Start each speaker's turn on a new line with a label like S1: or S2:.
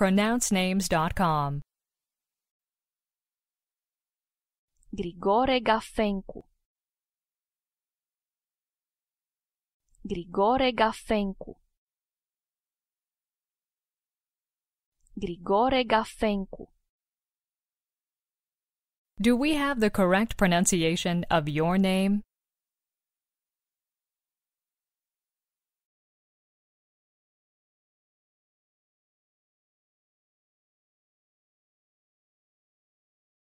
S1: pronouncenames.com.
S2: Grigore Gafencu Grigore Gafencu Grigore Gafencu
S1: Do we have the correct pronunciation of your name?